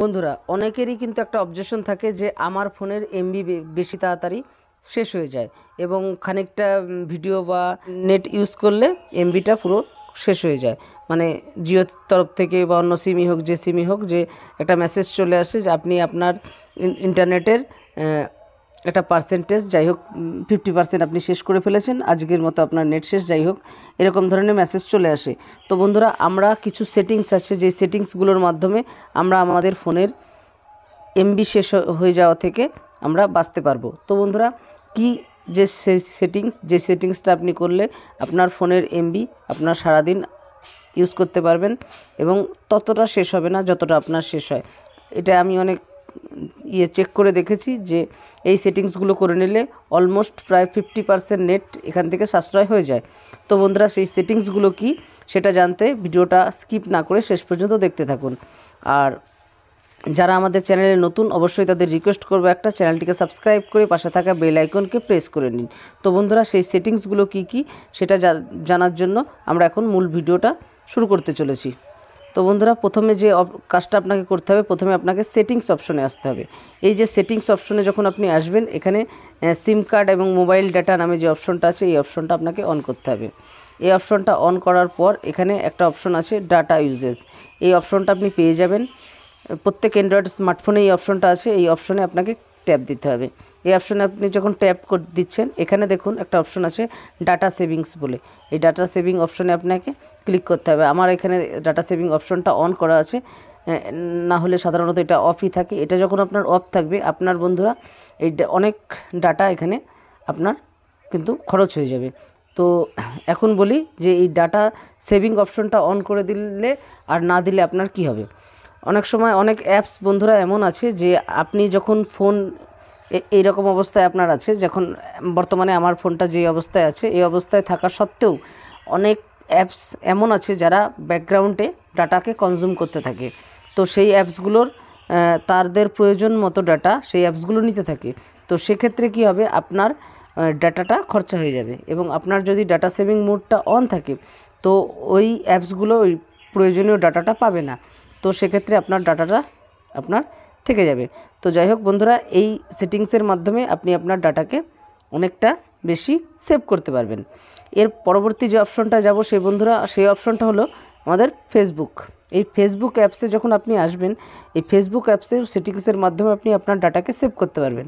বন্ধুরা অনেকেরই কিন্তু একটা অবজেকশন থাকে যে আমার ফোনের এমবি বেশি তাড়াতাড়ি শেষ হয়ে যায় এবং খানিকটা ভিডিও বা নেট ইউজ করলে এমবিটা পুরো শেষ হয়ে যায় মানে জিওর তরফ থেকে বা অন্য সিমই হোক যে সিমই হোক যে একটা মেসেজ চলে আসে যে আপনি আপনার ইন্টারনেটের একটা পার্সেন্টেজ যাই হোক ফিফটি পার্সেন্ট আপনি শেষ করে ফেলেছেন আজকের মতো আপনার নেট শেষ যাই হোক এরকম ধরনের মেসেজ চলে আসে তো বন্ধুরা আমরা কিছু সেটিংস আছে যে সেটিংসগুলোর মাধ্যমে আমরা আমাদের ফোনের এমবি শেষ হয়ে যাওয়া থেকে আমরা বাঁচতে পারবো তো বন্ধুরা কি যে সেটিংস যে সেটিংসটা আপনি করলে আপনার ফোনের এমবি আপনার সারাদিন ইউজ করতে পারবেন এবং ততটা শেষ হবে না যতটা আপনার শেষ হয় এটা আমি অনেক ইয়ে চেক করে দেখেছি যে এই সেটিংসগুলো করে নিলে অলমোস্ট প্রায় ফিফটি পারসেন্ট নেট এখান থেকে সাশ্রয় হয়ে যায় তো বন্ধুরা সেই সেটিংসগুলো কি সেটা জানতে ভিডিওটা স্কিপ না করে শেষ পর্যন্ত দেখতে থাকুন আর যারা আমাদের চ্যানেলে নতুন অবশ্যই তাদের রিকোয়েস্ট করবো একটা চ্যানেলটিকে সাবস্ক্রাইব করে পাশে থাকা বেল আইকনকে প্রেস করে নিন তো বন্ধুরা সেই সেটিংসগুলো কি কি সেটা জানার জন্য আমরা এখন মূল ভিডিওটা শুরু করতে চলেছি তো বন্ধুরা প্রথমে যে কাজটা আপনাকে করতে হবে প্রথমে আপনাকে সেটিংস অপশনে আসতে হবে এই যে সেটিংস অপশনে যখন আপনি আসবেন এখানে সিম কার্ড এবং মোবাইল ডাটা নামে যে অপশনটা আছে এই অপশনটা আপনাকে অন করতে হবে এই অপশনটা অন করার পর এখানে একটা অপশন আছে ডাটা ইউজেস এই অপশনটা আপনি পেয়ে যাবেন প্রত্যেক অ্যান্ড্রয়েড স্মার্টফোনে এই অপশনটা আছে এই অপশনে আপনাকে ট্যাপ দিতে হবে এই অপশানে আপনি যখন ট্যাপ দিচ্ছেন এখানে দেখুন একটা অপশন আছে ডাটা সেভিংস বলে এই ডাটা সেভিং অপশনে আপনাকে ক্লিক করতে হবে আমার এখানে ডাটা সেভিং অপশনটা অন করা আছে না হলে সাধারণত এটা অফই থাকে এটা যখন আপনার অফ থাকবে আপনার বন্ধুরা এই অনেক ডাটা এখানে আপনার কিন্তু খরচ হয়ে যাবে তো এখন বলি যে এই ডাটা সেভিং অপশনটা অন করে দিলে আর না দিলে আপনার কি হবে অনেক সময় অনেক অ্যাপস বন্ধুরা এমন আছে যে আপনি যখন ফোন এই রকম অবস্থায় আপনার আছে যখন বর্তমানে আমার ফোনটা যে অবস্থায় আছে এই অবস্থায় থাকা সত্ত্বেও অনেক অ্যাপস এমন আছে যারা ব্যাকগ্রাউন্ডে ডাটাকে কনজিউম করতে থাকে তো সেই অ্যাপসগুলোর তাদের প্রয়োজন মতো ডাটা সেই অ্যাপসগুলো নিতে থাকে তো সেক্ষেত্রে কি হবে আপনার ডাটাটা খরচা হয়ে যাবে এবং আপনার যদি ডাটা সেভিং মোডটা অন থাকে তো ওই অ্যাপসগুলো ওই প্রয়োজনীয় ডাটাটা পাবে না তো সেক্ষেত্রে আপনার ডাটাটা আপনার থেকে যাবে তো যাই হোক বন্ধুরা এই সেটিংসের মাধ্যমে আপনি আপনার ডাটাকে অনেকটা বেশি সেভ করতে পারবেন এর পরবর্তী যে অপশনটা যাব সেই বন্ধুরা সেই অপশনটা হলো আমাদের ফেসবুক এই ফেসবুক অ্যাপসে যখন আপনি আসবেন এই ফেসবুক অ্যাপসে সেটিংসের মাধ্যমে আপনি আপনার ডাটাকে সেভ করতে পারবেন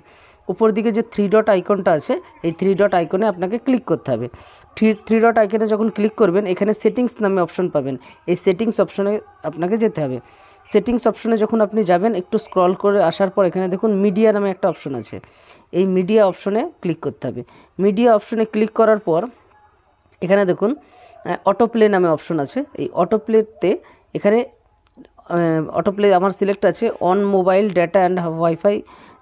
উপর দিকে যে থ্রি ডট আইকনটা আছে এই থ্রি ডট আইকনে আপনাকে ক্লিক করতে হবে থ্রি থ্রি ডট আইকনে যখন ক্লিক করবেন এখানে সেটিংস নামে অপশন পাবেন এই সেটিংস অপশনে আপনাকে যেতে হবে সেটিংস অপশনে যখন আপনি যাবেন একটু স্ক্রল করে আসার পর এখানে দেখুন মিডিয়া নামে একটা অপশন আছে এই মিডিয়া অপশনে ক্লিক করতে হবে মিডিয়া অপশনে ক্লিক করার পর এখানে দেখুন অটোপ্লে নামে অপশন আছে এই অটোপ্লেতে এখানে অটোপ্লে আমার সিলেক্ট আছে on mobile data and WiFi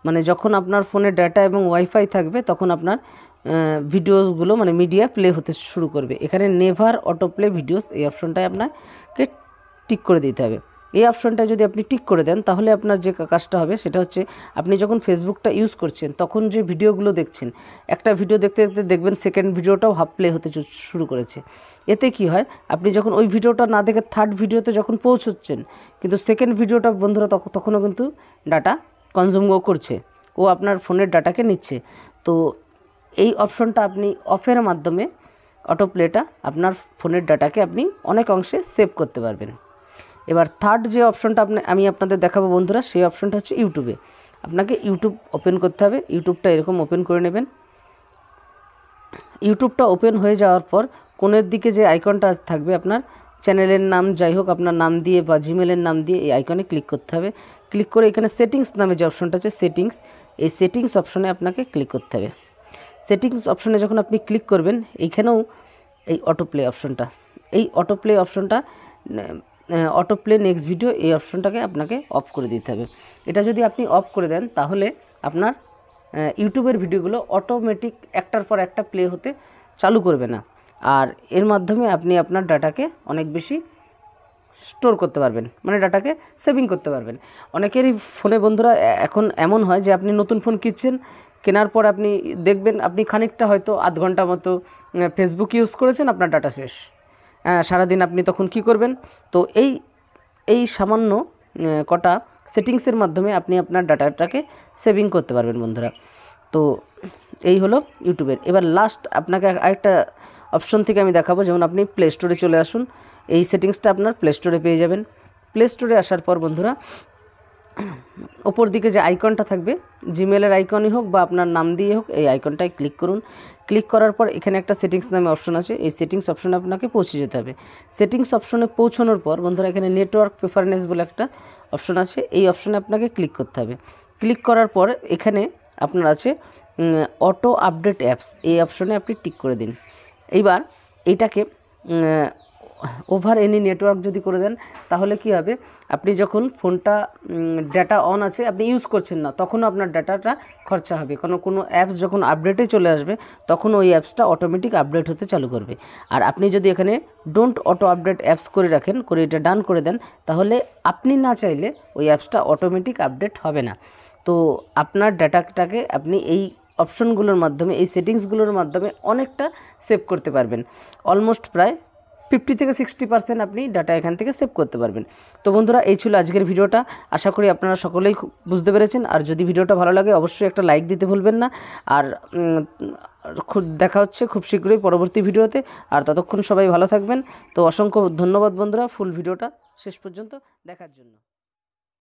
মানে যখন আপনার ফোনে ডেটা এবং ওয়াইফাই থাকবে তখন আপনার ভিডিওসগুলো মানে মিডিয়া প্লে হতে শুরু করবে এখানে নেভার অটোপ্লে ভিডিওস এই অপশনটায় আপনাকে টিক করে দিতে হবে এই অপশনটা যদি আপনি টিক করে দেন তাহলে আপনার যে কাজটা হবে সেটা হচ্ছে আপনি যখন ফেসবুকটা ইউজ করছেন তখন যে ভিডিওগুলো দেখছেন একটা ভিডিও দেখতে দেখতে দেখবেন সেকেন্ড ভিডিওটাও হাফ প্লে হতে শুরু করেছে এতে কি হয় আপনি যখন ওই ভিডিওটা না দেখে থার্ড ভিডিওতে যখন পৌঁছচ্ছেন কিন্তু সেকেন্ড ভিডিওটা বন্ধুরা তখনও কিন্তু ডাটা কনজিউমও করছে ও আপনার ফোনের ডাটাকে নিচ্ছে তো এই অপশনটা আপনি অফের মাধ্যমে অটো প্লেটা আপনার ফোনের ডাটাকে আপনি অনেক অংশে সেভ করতে পারবেন এবার থার্ড যে অপশনটা আপনি আমি আপনাদের দেখাবো বন্ধুরা সেই অপশনটা হচ্ছে ইউটিউবে আপনাকে ইউটিউব ওপেন করতে হবে ইউটিউবটা এরকম ওপেন করে নেবেন ইউটিউবটা ওপেন হয়ে যাওয়ার পর কোনের দিকে যে আইকনটা থাকবে আপনার চ্যানেলের নাম যাই হোক আপনার নাম দিয়ে বা জিমেলের নাম দিয়ে এই আইকনে ক্লিক করতে হবে ক্লিক করে এখানে সেটিংস নামে যে অপশনটা আছে সেটিংস এই সেটিংস অপশনে আপনাকে ক্লিক করতে হবে সেটিংস অপশনে যখন আপনি ক্লিক করবেন এইখানেও এই অটো প্লে অপশনটা এই অটো প্লে অপশনটা অটো প্লে নেক্সট ভিডিও এই অপশনটাকে আপনাকে অফ করে দিতে হবে এটা যদি আপনি অফ করে দেন তাহলে আপনার ইউটিউবের ভিডিওগুলো অটোমেটিক একটার পর একটা প্লে হতে চালু করবে না আর এর মাধ্যমে আপনি আপনার ডাটাকে অনেক বেশি স্টোর করতে পারবেন মানে ডাটাকে সেভিং করতে পারবেন অনেকেরই ফোনে বন্ধুরা এখন এমন হয় যে আপনি নতুন ফোন কিনছেন কেনার পর আপনি দেখবেন আপনি খানিকটা হয়তো আধ ঘন্টা মতো ফেসবুক ইউজ করেছেন আপনার ডাটা শেষ সারাদিন আপনি তখন কি করবেন তো এই এই সামান্য কটা সেটিংসের মাধ্যমে আপনি আপনার ডাটাটাকে সেভিং করতে পারবেন বন্ধুরা তো এই হলো ইউটিউবের এবার লাস্ট আপনাকে আরেকটা অপশন থেকে আমি দেখাবো যেমন আপনি প্লে স্টোরে চলে আসুন এই সেটিংসটা আপনার প্লে স্টোরে পেয়ে যাবেন প্লে স্টোরে আসার পর বন্ধুরা ওপর দিকে যে আইকনটা থাকবে জিমেলের আইকনই হোক বা আপনার নাম দিয়ে হোক এই আইকনটায় ক্লিক করুন ক্লিক করার পর এখানে একটা সেটিংস নামে অপশন আছে এই সেটিংস অপশনে আপনাকে পৌঁছে যেতে হবে সেটিংস অপশনে পৌঁছানোর পর বন্ধুরা এখানে নেটওয়ার্ক প্রেফারেন্স বলে একটা অপশন আছে এই অপশনে আপনাকে ক্লিক করতে হবে ক্লিক করার পর এখানে আপনার আছে অটো আপডেট অ্যাপস এই অপশনে আপনি টিক করে দিন এইবার এটাকে ওভার এনি নেটওয়ার্ক যদি করে দেন তাহলে কি হবে আপনি যখন ফোনটা ডেটা অন আছে আপনি ইউজ করছেন না তখনও আপনার ডাটাটা খরচা হবে কারণ কোনো অ্যাপস যখন আপডেটে চলে আসবে তখন ওই অ্যাপসটা অটোমেটিক আপডেট হতে চালু করবে আর আপনি যদি এখানে ডোন্ট অটো আপডেট অ্যাপস করে রাখেন করে এটা ডান করে দেন তাহলে আপনি না চাইলে ওই অ্যাপসটা অটোমেটিক আপডেট হবে না তো আপনার ডাটাটাকে আপনি এই অপশনগুলোর মাধ্যমে এই সেটিংসগুলোর মাধ্যমে অনেকটা সেভ করতে পারবেন অলমোস্ট প্রায় ফিফটি থেকে সিক্সটি পার্সেন্ট আপনি ডাটা এখান থেকে সেভ করতে পারবেন তো বন্ধুরা এই ছিল আজকের ভিডিওটা আশা করি আপনারা সকলেই বুঝতে পেরেছেন আর যদি ভিডিওটা ভালো লাগে অবশ্যই একটা লাইক দিতে ভুলবেন না আর দেখা হচ্ছে খুব শীঘ্রই পরবর্তী ভিডিওতে আর ততক্ষণ সবাই ভালো থাকবেন তো অসংখ্য ধন্যবাদ বন্ধুরা ফুল ভিডিওটা শেষ পর্যন্ত দেখার জন্য